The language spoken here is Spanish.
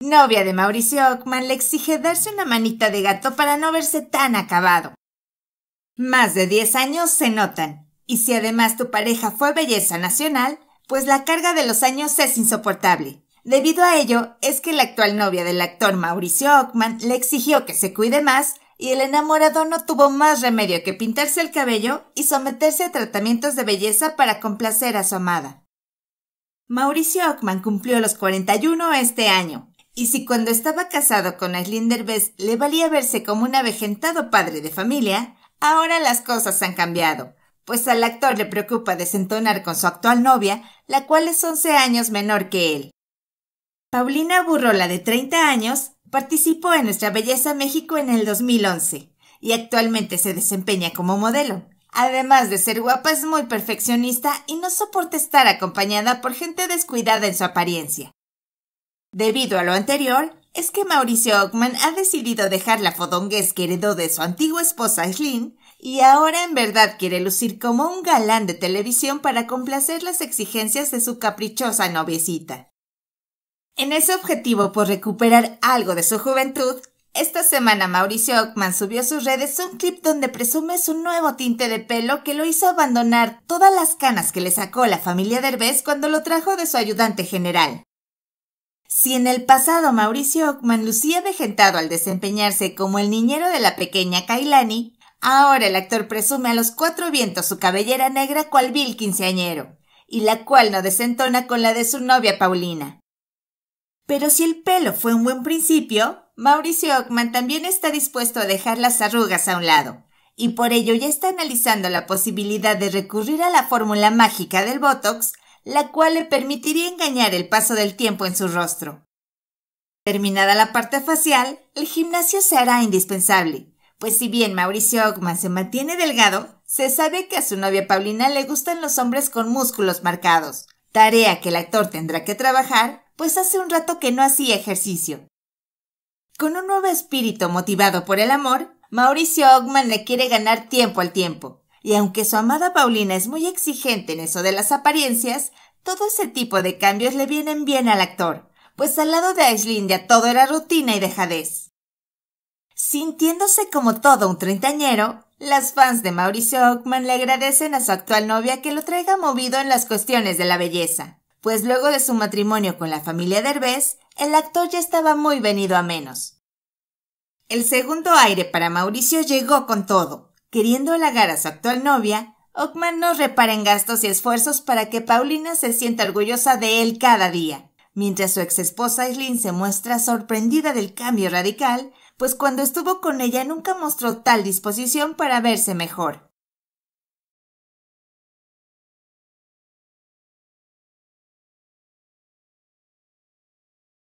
novia de Mauricio Ockman le exige darse una manita de gato para no verse tan acabado. Más de 10 años se notan, y si además tu pareja fue belleza nacional, pues la carga de los años es insoportable. Debido a ello es que la actual novia del actor Mauricio Ockman le exigió que se cuide más y el enamorado no tuvo más remedio que pintarse el cabello y someterse a tratamientos de belleza para complacer a su amada. Mauricio Ockman cumplió los 41 este año y si cuando estaba casado con Aislinn Derbez le valía verse como un avejentado padre de familia, ahora las cosas han cambiado, pues al actor le preocupa desentonar con su actual novia, la cual es 11 años menor que él. Paulina Burrola, de 30 años, participó en Nuestra Belleza México en el 2011 y actualmente se desempeña como modelo. Además de ser guapa, es muy perfeccionista y no soporta estar acompañada por gente descuidada en su apariencia. Debido a lo anterior, es que Mauricio Ockman ha decidido dejar la fodonguez que heredó de su antigua esposa Eileen y ahora en verdad quiere lucir como un galán de televisión para complacer las exigencias de su caprichosa noviecita. En ese objetivo por recuperar algo de su juventud, esta semana Mauricio Ockman subió a sus redes un clip donde presume su nuevo tinte de pelo que lo hizo abandonar todas las canas que le sacó la familia Derbez cuando lo trajo de su ayudante general. Si en el pasado Mauricio Ockman lucía vejentado al desempeñarse como el niñero de la pequeña Kailani, ahora el actor presume a los cuatro vientos su cabellera negra cual vil quinceañero, y la cual no desentona con la de su novia Paulina. Pero si el pelo fue un buen principio, Mauricio Ockman también está dispuesto a dejar las arrugas a un lado, y por ello ya está analizando la posibilidad de recurrir a la fórmula mágica del Botox la cual le permitiría engañar el paso del tiempo en su rostro. Terminada la parte facial, el gimnasio se hará indispensable, pues si bien Mauricio Ogman se mantiene delgado, se sabe que a su novia Paulina le gustan los hombres con músculos marcados, tarea que el actor tendrá que trabajar, pues hace un rato que no hacía ejercicio. Con un nuevo espíritu motivado por el amor, Mauricio Ogman le quiere ganar tiempo al tiempo, y aunque su amada Paulina es muy exigente en eso de las apariencias, todo ese tipo de cambios le vienen bien al actor, pues al lado de ya todo era rutina y dejadez. Sintiéndose como todo un treintañero, las fans de Mauricio Ockman le agradecen a su actual novia que lo traiga movido en las cuestiones de la belleza, pues luego de su matrimonio con la familia Derbez, el actor ya estaba muy venido a menos. El segundo aire para Mauricio llegó con todo. Queriendo halagar a su actual novia, Ockman no repara en gastos y esfuerzos para que Paulina se sienta orgullosa de él cada día, mientras su exesposa Aislinn se muestra sorprendida del cambio radical, pues cuando estuvo con ella nunca mostró tal disposición para verse mejor.